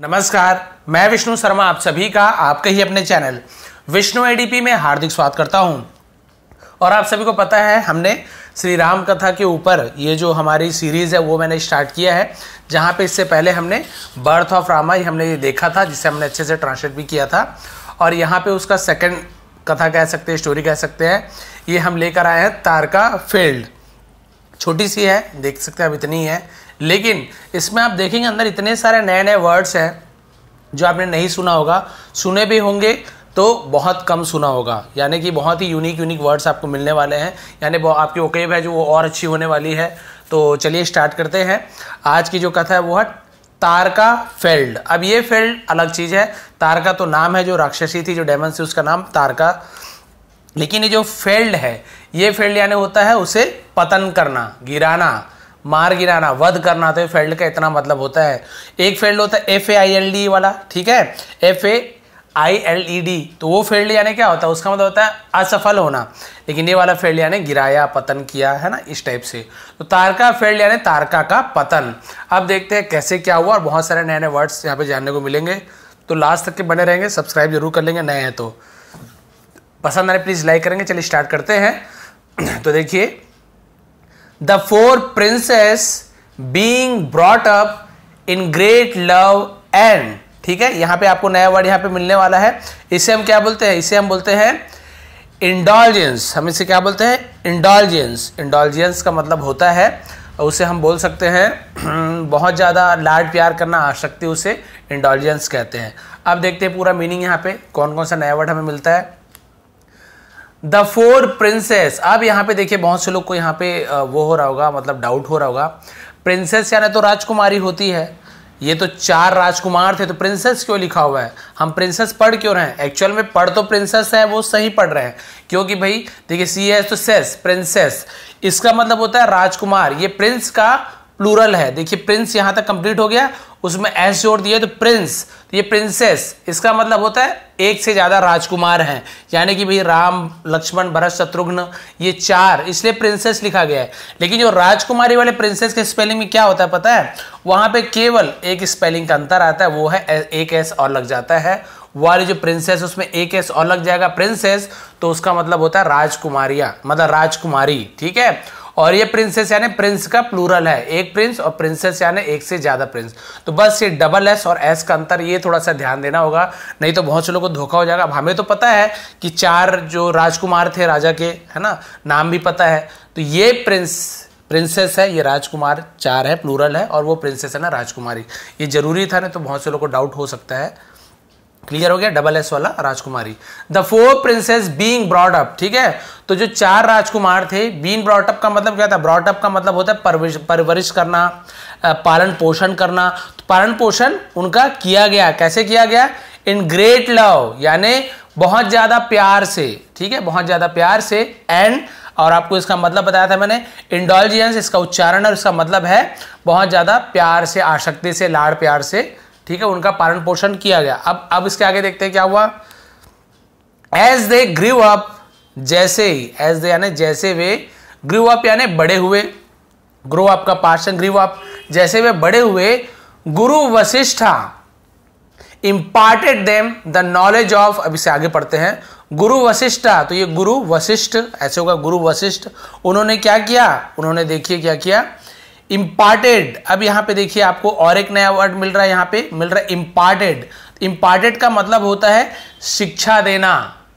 नमस्कार मैं विष्णु शर्मा आप सभी का आपके ही अपने चैनल विष्णु एडीपी में हार्दिक स्वागत करता हूं और आप सभी को पता है हमने श्री राम कथा के ऊपर ये जो हमारी सीरीज़ है वो मैंने स्टार्ट किया है जहाँ पे इससे पहले हमने बर्थ ऑफ रामा ही हमने ये देखा था जिसे हमने अच्छे से ट्रांसलेट भी किया था और यहाँ पे उसका सेकंड कथा कह सकते हैं स्टोरी कह सकते हैं ये हम लेकर आए हैं तारका फील्ड छोटी सी है देख सकते हैं अब इतनी है लेकिन इसमें आप देखेंगे अंदर इतने सारे नए नए वर्ड्स हैं जो आपने नहीं सुना होगा सुने भी होंगे तो बहुत कम सुना होगा यानी कि बहुत ही यूनिक यूनिक वर्ड्स आपको मिलने वाले हैं यानी आपकी ओकेब है जो वो और अच्छी होने वाली है तो चलिए स्टार्ट करते हैं आज की जो कथा है वो है तारका फेल्ड अब ये फेल्ड अलग चीज़ है तारका तो नाम है जो राक्षसी थी जो डेमन थी उसका नाम तारका लेकिन ये जो फेल्ड है ये फेल्ड यानी होता है उसे पतन करना गिराना मार गिराना वध करना तो फील्ड का इतना मतलब होता है एक फील्ड होता है F A I L D वाला ठीक है F A I L E D तो वो फील्ड यानी क्या होता है उसका मतलब होता है असफल होना लेकिन ये वाला फील्ड यानी गिराया पतन किया है ना इस टाइप से तो तारका फील्ड यानी तारका का पतन अब देखते हैं कैसे क्या हुआ और बहुत सारे नए नए वर्ड्स यहाँ पे जानने को मिलेंगे तो लास्ट तक के बने रहेंगे सब्सक्राइब जरूर कर लेंगे नए हैं तो पसंद आए प्लीज़ लाइक करेंगे चलिए स्टार्ट करते हैं तो देखिए the four princes being brought up in great love and ठीक है यहां पे आपको नया वर्ड यहाँ पे मिलने वाला है इसे हम क्या बोलते हैं इसे हम बोलते हैं इंडोलजेंस हम इसे क्या बोलते हैं इंडोलजेंस इंडोलजेंस का मतलब होता है उसे हम बोल सकते हैं बहुत ज़्यादा लाड प्यार करना आशक्ति उसे इंडोलजेंस कहते हैं अब देखते हैं पूरा मीनिंग यहाँ पे कौन कौन सा नया वर्ड हमें मिलता है द फोर प्रिंसेस अब यहां पे देखिए बहुत से लोग को यहां पे वो हो रहा होगा मतलब डाउट हो रहा होगा प्रिंसेस या तो राजकुमारी होती है ये तो चार राजकुमार थे तो प्रिंसेस क्यों लिखा हुआ है हम प्रिंसेस पढ़ क्यों रहे हैं एक्चुअल में पढ़ तो प्रिंसेस है वो सही पढ़ रहे हैं क्योंकि भाई देखिए सी एस तो सेस प्रिंसेस इसका मतलब होता है राजकुमार ये प्रिंस का प्लूरल है देखिए प्रिंस यहां तक कंप्लीट हो गया उसमें एस जोड़ दिया तो प्रिंस तो ये प्रिंसेस इसका मतलब होता है एक से ज़्यादा राजकुमार हैं यानी कि भाई राम लक्ष्मण भरत शत्रुघ्न ये चार इसलिए प्रिंसेस लिखा गया है लेकिन जो राजकुमारी वाले प्रिंसेस के स्पेलिंग में क्या होता है पता है वहां पे केवल एक स्पेलिंग का अंतर आता है वो है एक एस और लग जाता है वाली जो प्रिंसेस उसमें एक एस और लग जाएगा प्रिंसेस तो उसका मतलब होता है राजकुमारिया मतलब राजकुमारी ठीक है और ये प्रिंसेस यानी प्रिंस का प्लूरल है एक प्रिंस और प्रिंसेस यानी एक से ज़्यादा प्रिंस तो बस ये डबल एस और एस का अंतर ये थोड़ा सा ध्यान देना होगा नहीं तो बहुत से लोगों को धोखा हो जाएगा अब हमें तो पता है कि चार जो राजकुमार थे राजा के है ना नाम भी पता है तो ये प्रिंस प्रिंसेस है ये राजकुमार चार है प्लूरल है और वो प्रिंसेस है ना राजकुमारी ये ज़रूरी था ना तो बहुत से लोग को डाउट हो सकता है क्लियर हो गया डबल एस वाला राजकुमारी the four princes being brought up ठीक है तो जो चार राजकुमार थे बीन ब्रॉट अप का मतलब क्या था ब्रॉट अप का मतलब होता है परवरिश परवरिश करना पालन पोषण करना तो पालन पोषण उनका किया गया कैसे किया गया इन ग्रेट लव यानी बहुत ज़्यादा प्यार से ठीक है बहुत ज़्यादा प्यार से एंड और आपको इसका मतलब बताया था मैंने इंडोलजियंस इसका उच्चारण और इसका मतलब है बहुत ज़्यादा प्यार से आशक्ति से लाड़ प्यार से ठीक है उनका पालन पोषण किया गया अब अब इसके आगे देखते हैं क्या हुआ एज दे ग्रीव अप जैसे ही एज दे यानी जैसे वे ग्रीव अप यानी बड़े हुए ग्रो अप का पाषण ग्रीव अप जैसे वे बड़े हुए Guru Vashishtha imparted them the knowledge of अब इसे आगे पढ़ते हैं गुरु वशिष्ठा हाँ, तो ये गुरु वशिष्ठ ऐसे होगा गुरु वशिष्ठ उन्होंने क्या किया उन्होंने देखिए क्या किया इम्पार्टेड अब यहाँ पे देखिए आपको और एक नया वर्ड मिल रहा है यहाँ पे मिल रहा है इम्पार्टेड इम्पार्टेड का मतलब होता है शिक्षा देना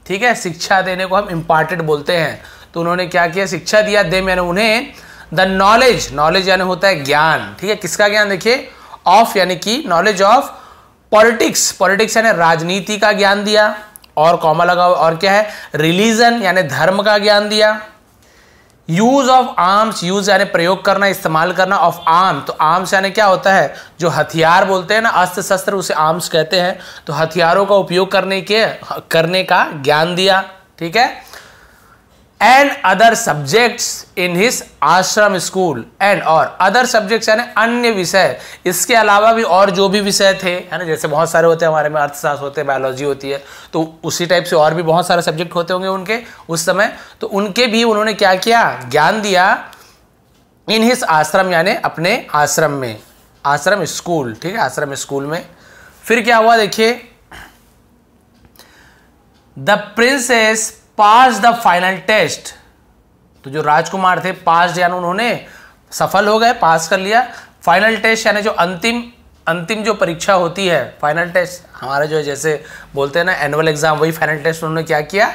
ठीक है शिक्षा देने को हम इम्पार्टेड बोलते हैं तो उन्होंने क्या किया शिक्षा दिया दे मैंने उन्हें द नॉलेज नॉलेज यानी होता है ज्ञान ठीक है किसका ज्ञान देखिए ऑफ यानी कि नॉलेज ऑफ पॉलिटिक्स पॉलिटिक्स यानी राजनीति का ज्ञान दिया और कॉमा लगा और क्या है रिलीजन यानी धर्म का ज्ञान दिया यूज ऑफ आर्म्स यूज यानी प्रयोग करना इस्तेमाल करना ऑफ आर्म तो आर्म्स यानी क्या होता है जो हथियार बोलते हैं ना अस्त्र शस्त्र उसे आर्म्स कहते हैं तो हथियारों का उपयोग करने के करने का ज्ञान दिया ठीक है and other subjects in his ashram school and और अदर सब्जेक्ट्स यानी अन्य विषय इसके अलावा भी और जो भी विषय थे है ना जैसे बहुत सारे होते हैं हमारे में अर्थशास्त्र होते हैं बायोलॉजी होती है तो उसी टाइप से और भी बहुत सारे सब्जेक्ट होते होंगे उनके उस समय तो उनके भी उन्होंने क्या किया ज्ञान दिया इन हिस आश्रम यानी अपने आश्रम में आश्रम स्कूल ठीक है आश्रम स्कूल में फिर क्या हुआ देखिए the princes pass the final test तो जो राजकुमार थे पास यानी उन्होंने सफल हो गए पास कर लिया फाइनल टेस्ट यानी जो अंतिम अंतिम जो परीक्षा होती है फाइनल टेस्ट हमारा जो है जैसे बोलते हैं ना एनुअल एग्जाम वही फाइनल टेस्ट उन्होंने क्या किया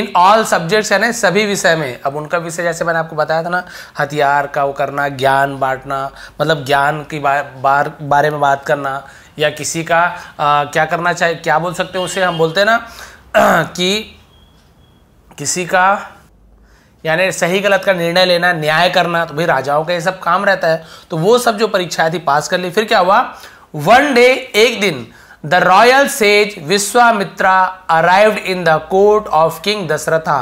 इन ऑल सब्जेक्ट्स यानी सभी विषय में अब उनका विषय जैसे मैंने आपको बताया था ना हथियार का वो करना ज्ञान बांटना मतलब ज्ञान की बा, बार बारे में बात करना या किसी का आ, क्या करना चाहिए क्या बोल सकते हैं उसे हम बोलते हैं ना कि किसी का यानी सही गलत का निर्णय लेना न्याय करना तो भाई राजाओं का ये सब काम रहता है तो वो सब जो परीक्षाएं थी पास कर ली फिर क्या हुआ वन डे एक दिन the royal sage Vishwamitra arrived in the court of king Dasharatha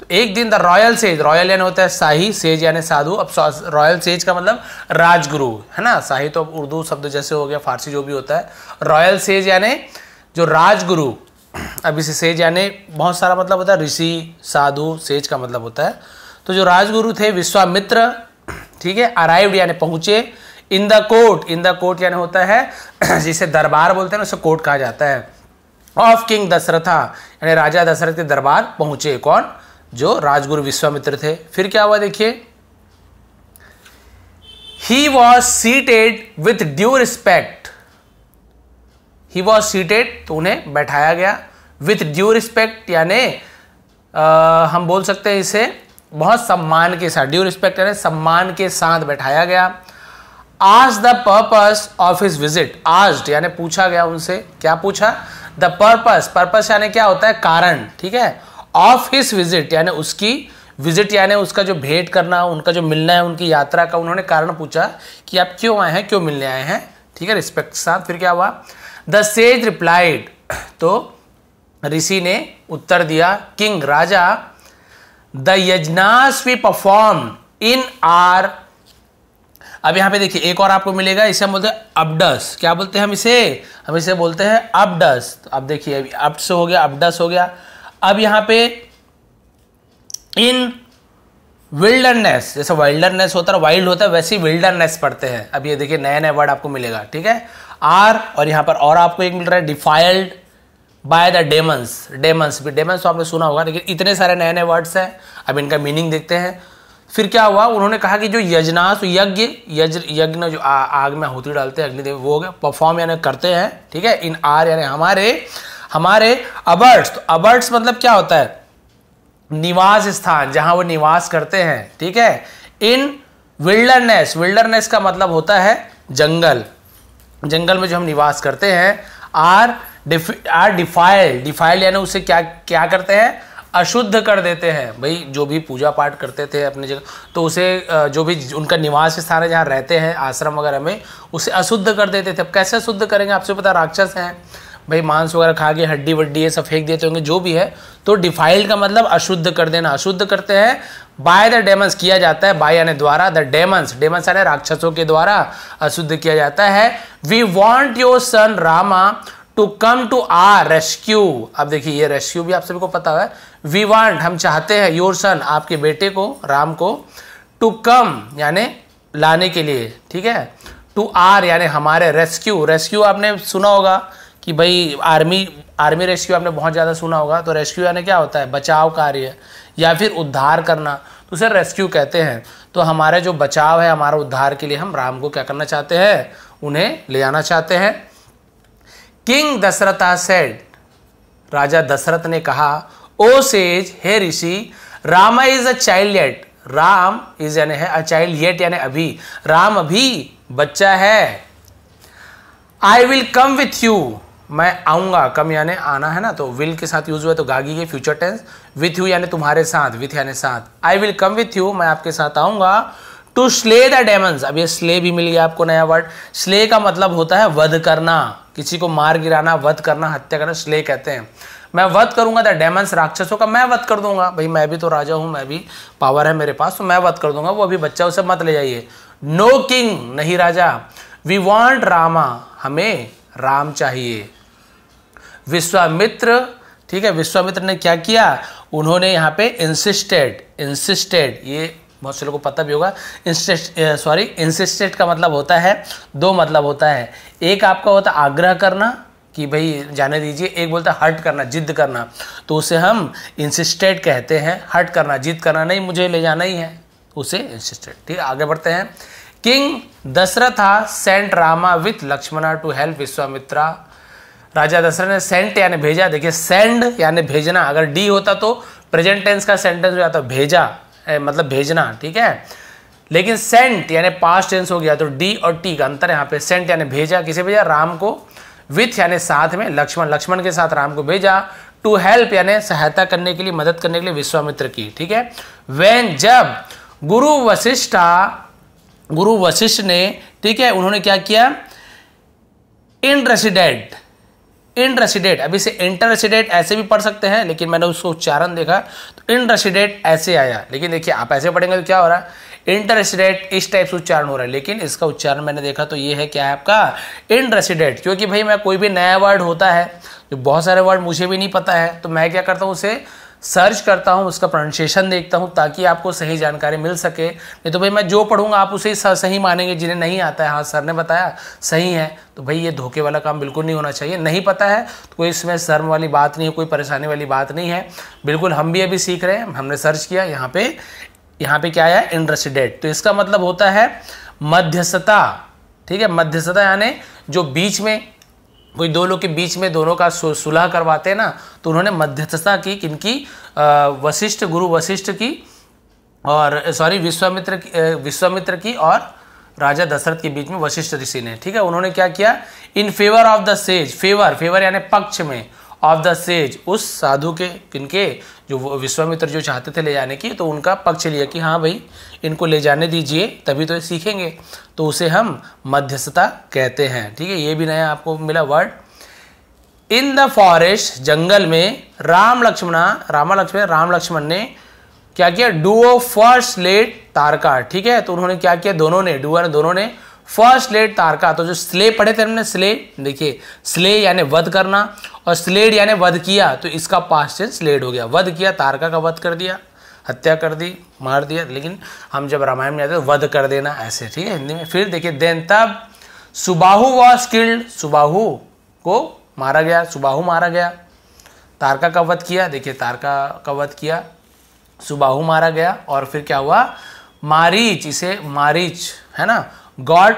तो एक दिन द रॉयल सेज रॉयल यानी होता है शाही सेज यानी साधु अब रॉयल सेज का मतलब राजगुरु है ना शाही तो अब उर्दू शब्द जैसे हो गया फारसी जो भी होता है रॉयल सेज यानी जो राजगुरु अब इसे सेज यानी बहुत सारा मतलब होता है ऋषि साधु सेज का मतलब होता है तो जो राजगुरु थे विश्वामित्र ठीक है अराइव्ड यानी पहुंचे in the court in the court यानी होता है जिसे दरबार बोलते हैं उसे कोर्ट कहा जाता है ऑफ किंग दशरथा यानी राजा दशरथ के दरबार पहुंचे कौन जो राजगुरु विश्वामित्र थे फिर क्या हुआ देखिए he was seated with due respect he was seated तो उन्हें बैठाया गया विथ ड्यू रिस्पेक्ट यानी हम बोल सकते हैं इसे बहुत सम्मान के साथ ड्यू रिस्पेक्ट यानी सम्मान के साथ बैठाया गया आज the purpose of his visit आज यानी पूछा गया उनसे क्या पूछा द पर्पस पर्पस यानी क्या होता है कारण ठीक है ऑफ हिज विजिट यानी उसकी विजिट यानी उसका जो भेंट करना उनका जो मिलना है उनकी यात्रा का उन्होंने कारण पूछा कि आप क्यों आए हैं क्यों मिलने आए हैं ठीक है रिस्पेक्ट के साथ फिर क्या हुआ द सेज रिप्लाइड तो ऋषि ने उत्तर दिया किंग राजा the yajnas we perform in our अब यहां पे देखिए एक और आपको मिलेगा इसे हम बोलते हैं अबडस क्या बोलते हैं हम इसे हम इसे बोलते हैं अबडस तो अब देखिए अभी अप्स हो गया अबडस हो गया अब यहां पे इन विल्डरनेस जैसे वाइल्डरनेस होता है वाइल्ड होता है वैसे ही विल्डरनेस पढ़ते हैं अब ये देखिए नया नया वर्ड आपको मिलेगा ठीक है आर और यहां पर और आपको एक मिल रहा है defiled by the demons demons भी डेमंस तो आपने सुना होगा लेकिन इतने सारे नए नए वर्ड्स हैं अब इनका मीनिंग देखते हैं फिर क्या हुआ उन्होंने कहा कि जो यजनास यज्ञ यज यज्ञ जो आ, आग में होती डालते हैं अग्निदेव वो हो गया परफॉर्म यानी करते हैं ठीक है इन आर यानी हमारे हमारे अबर्ट्स तो अबर्ट्स मतलब क्या होता है निवास स्थान जहां वो निवास करते हैं ठीक है इन विल्डरनेस विल्डरनेस का मतलब होता है जंगल जंगल में जो हम निवास करते हैं आर आर डिफाइल्ड डिफाइल्ड यानी उसे क्या क्या करते हैं अशुद्ध कर देते हैं भाई जो भी पूजा पाठ करते थे अपने जगह तो उसे जो भी उनका निवास स्थान है जहाँ रहते हैं आश्रम वगैरह में उसे अशुद्ध कर देते थे अब कैसे अशुद्ध करेंगे आपसे पता राक्षस हैं भाई मांस वगैरह खा के हड्डी वड्डी ये सब फेंक देते होंगे जो भी है तो डिफाइल्ड का मतलब अशुद्ध कर देना अशुद्ध करते हैं बाय द डेमंस किया जाता है बाय यानी द्वारा द डेमंस डेमंस यानी राक्षसों के द्वारा अशुद्ध किया जाता है we want your son Rama to come to our rescue अब देखिए ये रेस्क्यू भी आप सभी को पता है वी वांट हम चाहते हैं योर सन आपके बेटे को राम को टू कम यानी लाने के लिए ठीक है टू आर यानि हमारे रेस्क्यू रेस्क्यू आपने सुना होगा कि भाई आर्मी आर्मी रेस्क्यू आपने बहुत ज़्यादा सुना होगा तो रेस्क्यू यानी क्या होता है बचाव कार्य या फिर उद्धार करना तो उसे रेस्क्यू कहते हैं तो हमारे जो बचाव है हमारा उद्धार के लिए हम राम को क्या करना चाहते हैं उन्हें ले आना चाहते हैं किंग दशरथा सेड राजा दशरथ ने कहा ओ सेज हे ऋषि Rama is a child yet Ram is यानी है अ चाइल्ड येट यानी अभी राम अभी बच्चा है I will come with you मैं आऊंगा कम यानी आना है ना तो विल के साथ यूज हुआ तो गागी के फ्यूचर टेंस विथ यू यानी तुम्हारे साथ विथ यानी साथ I will come with you मैं आपके साथ आऊंगा टू स्ले द डेमंस अब ये स्ले भी मिल गया आपको नया वर्ड स्ले का मतलब होता है वध करना किसी को मार गिराना वध करना हत्या करना स्ले कहते हैं मैं वध करूंगा द तो डेमंस राक्षसों का मैं वध कर दूंगा भाई मैं भी तो राजा हूं मैं भी पावर है मेरे पास तो मैं वध कर दूंगा वो अभी बच्चा उसे मत ले जाइए नो किंग नहीं राजा वी वॉन्ट रामा हमें राम चाहिए विश्वामित्र ठीक है विश्वामित्र ने क्या किया उन्होंने यहाँ पे इंसिस्टेड इंसिस्टेड ये बहुत से लोगों को पता भी होगा इंसिस्टेट सॉरी इंसिस्टेट का मतलब होता है दो मतलब होता है एक आपका होता है आग्रह करना कि भाई जाने दीजिए एक बोलता है हर्ट करना जिद करना तो उसे हम इंसिस्टेट कहते हैं हर्ट करना जिद करना नहीं मुझे ले जाना ही है उसे इंसिस्टेट ठीक आगे बढ़ते हैं king Dasharatha sent Rama with Lakshmana to help Vishwamitra राजा दशरथ ने सेंट यानी भेजा देखिए सेंड यानी भेजना अगर डी होता तो प्रेजेंट टेंस का सेंटेंस हो जाता भेजा मतलब भेजना ठीक है लेकिन सेंट यानी पास्ट टेंस हो गया तो डी और टी का अंतर यहाँ पे सेंट यानी भेजा किसे भेजा राम को विथ यानी साथ में लक्ष्मण लक्ष्मण के साथ राम को भेजा टू हेल्प यानी सहायता करने के लिए मदद करने के लिए विश्वामित्र की ठीक है वेन जब गुरु वशिष्ठा गुरु वशिष्ठ ने ठीक है उन्होंने क्या किया इन रेसिडेंट इन रेसिडेंट अभी से इंटर रेसिडेंट ऐसे भी पढ़ सकते हैं लेकिन मैंने उसको उच्चारण देखा इंटर ऐसे आया लेकिन देखिए आप ऐसे पढ़ेंगे तो क्या हो रहा है इंटर इस टाइप से उच्चारण हो रहा है लेकिन इसका उच्चारण मैंने देखा तो ये है क्या है आपका इंट क्योंकि भाई मैं कोई भी नया वर्ड होता है जो तो बहुत सारे वर्ड मुझे भी नहीं पता है तो मैं क्या करता हूँ उसे सर्च करता हूँ उसका प्रोनाउंसिएशन देखता हूँ ताकि आपको सही जानकारी मिल सके नहीं तो भाई मैं जो पढ़ूंगा आप उसे सही मानेंगे जिन्हें नहीं आता है हाँ सर ने बताया सही है तो भाई ये धोखे वाला काम बिल्कुल नहीं होना चाहिए नहीं पता है तो कोई इसमें शर्म वाली बात नहीं है कोई परेशानी वाली बात नहीं है बिल्कुल हम भी अभी सीख रहे हैं हमने सर्च किया यहाँ पे यहाँ पे क्या आया इंटरेस्ट डेट तो इसका मतलब होता है मध्यस्थता ठीक है मध्यस्थता यानी जो बीच में वही दो लोग के बीच में दोनों का सुलह करवाते हैं ना तो उन्होंने मध्यस्थता की किनकी वशिष्ठ गुरु वशिष्ठ की और सॉरी विश्वामित्र विश्वामित्र की और राजा दशरथ के बीच में वशिष्ठ ऋषि ने ठीक है उन्होंने क्या किया in favour of the sage favour favour यानी पक्ष में ऑफ द सेज उस साधु के किनके जो विश्वामित्र जो चाहते थे ले जाने की तो उनका पक्ष लिया कि हाँ भाई इनको ले जाने दीजिए तभी तो सीखेंगे तो उसे हम मध्यस्थता कहते हैं ठीक है ये भी नया आपको मिला वर्ड इन द फॉरेस्ट जंगल में राम लक्ष्मणा रामा लक्ष्मण राम लक्ष्मण ने क्या किया डुओ फर्स्ट लेट तारका ठीक है तो उन्होंने क्या किया दोनों ने डुआ ने दोनों ने फर्स्ट लेड तारका तो जो स्ले पढ़े थे हमने स्ले देखिए स्ले यानी वध करना और स्लेड यानी वध किया तो इसका पास्ट स्लेड हो गया वध किया तारका का वध कर दिया हत्या कर दी मार दिया लेकिन हम जब रामायण में जाते हैं वध कर देना ऐसे ठीक है हिंदी में फिर देखिए देन तब सुबाहु वॉज किल्ड सुबाहु को मारा गया सुबाहु मारा गया तारका का वध किया देखिए तारका का वध किया सुबाहु मारा गया और फिर क्या हुआ मारीच इसे मारीच है ना got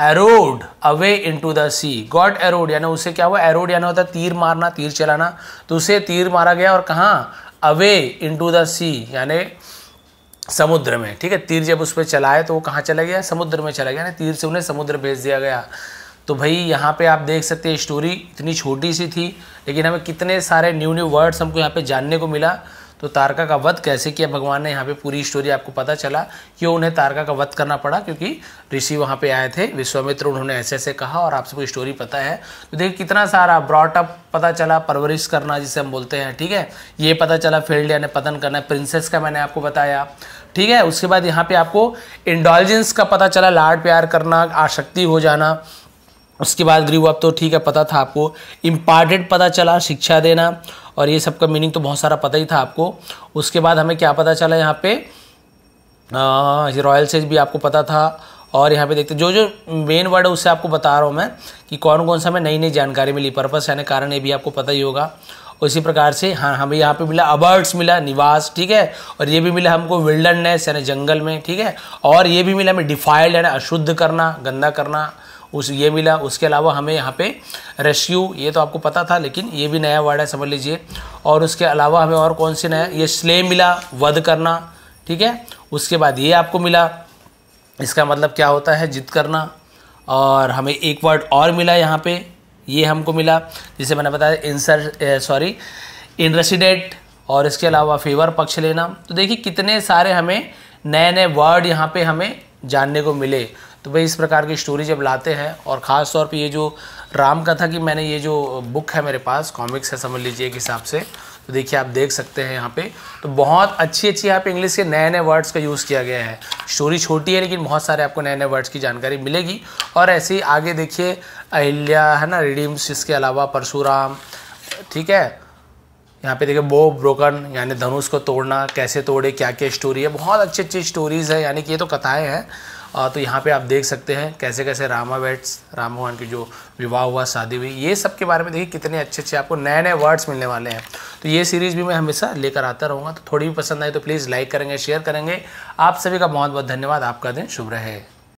hurled away to the sea got hurled यानी उसे क्या हुआ एरोड यानी होता है तीर मारना तीर चलाना तो उसे तीर मारा गया और कहाँ अवे टू द सी यानी समुद्र में ठीक है तीर जब उस पर चलाए तो वो कहाँ चला गया समुद्र में चला गया तीर से उन्हें समुद्र भेज दिया गया तो भाई यहाँ पे आप देख सकते हैं स्टोरी इतनी छोटी सी थी लेकिन हमें कितने सारे न्यू न्यू वर्ड्स हमको यहाँ पे जानने को मिला तो तारका का वध कैसे किया भगवान ने यहाँ पे पूरी स्टोरी आपको पता चला क्यों उन्हें तारका का वध करना पड़ा क्योंकि ऋषि वहाँ पे आए थे विश्वामित्र उन्होंने ऐसे ऐसे कहा और आप सबको स्टोरी पता है तो देखिए कितना सारा ब्रॉटअप पता चला परवरिश करना जिसे हम बोलते हैं ठीक है ये पता चला फील्ड यानी पतन करना प्रिंसेस का मैंने आपको बताया ठीक है उसके बाद यहाँ पे आपको इंडोलजेंस का पता चला लाड प्यार करना आशक्ति हो जाना उसके बाद गुरु आप तो ठीक है पता था आपको इम्पॉर्टेंट पता चला शिक्षा देना और ये सब का मीनिंग तो बहुत सारा पता ही था आपको उसके बाद हमें क्या पता चला यहाँ पे रॉयल सेज भी आपको पता था और यहाँ पे देखते जो जो मेन वर्ड है उससे आपको बता रहा हूँ मैं कि कौन कौन सा हमें नई नई जानकारी मिली पर्पस यानी कारण ये भी आपको पता ही होगा उसी प्रकार से हाँ हमें यहाँ पे मिला अबर्ड्स मिला निवास ठीक है और ये भी मिला हमको विल्डरनेस यानी जंगल में ठीक है और ये भी मिला हमें डिफाइल्ड यानी अशुद्ध करना गंदा करना उस ये मिला उसके अलावा हमें यहाँ पे रेस्क्यू ये तो आपको पता था लेकिन ये भी नया वर्ड है समझ लीजिए और उसके अलावा हमें और कौन से नया ये स्ले मिला वध करना ठीक है उसके बाद ये आपको मिला इसका मतलब क्या होता है जिद करना और हमें एक वर्ड और मिला यहाँ पे ये हमको मिला जिसे मैंने बताया इंसर सॉरी इनरेसिडेट और इसके अलावा फेवर पक्ष लेना तो देखिए कितने सारे हमें नए नए वर्ड यहाँ पे हमें जानने को मिले तो भाई इस प्रकार की स्टोरी जब लाते हैं और ख़ास तौर पर ये जो राम कथा की मैंने ये जो बुक है मेरे पास कॉमिक्स है समझ लीजिए एक हिसाब से तो देखिए आप देख सकते हैं यहाँ पे तो बहुत अच्छी अच्छी यहाँ पे इंग्लिश के नए नए वर्ड्स का यूज़ किया गया है स्टोरी छोटी है लेकिन बहुत सारे आपको नए नए वर्ड्स की जानकारी मिलेगी और ऐसे ही आगे देखिए अहिल्या है ना रिडीम्स इसके अलावा परशुराम ठीक है यहाँ पे देखिए बो ब्रोकन यानी धनुष को तोड़ना कैसे तोड़े क्या क्या स्टोरी है बहुत अच्छी अच्छी स्टोरीज़ है यानी कि ये तो कथाएँ हैं तो यहाँ पे आप देख सकते हैं कैसे कैसे रामा वेट्स राम भगवान की जो विवाह हुआ शादी हुई ये सब के बारे में देखिए कितने अच्छे अच्छे आपको नए नए वर्ड्स मिलने वाले हैं तो ये सीरीज़ भी मैं हमेशा लेकर आता रहूँगा तो थोड़ी भी पसंद आई तो प्लीज़ लाइक करेंगे शेयर करेंगे आप सभी का बहुत बहुत धन्यवाद आपका दिन शुभ रहे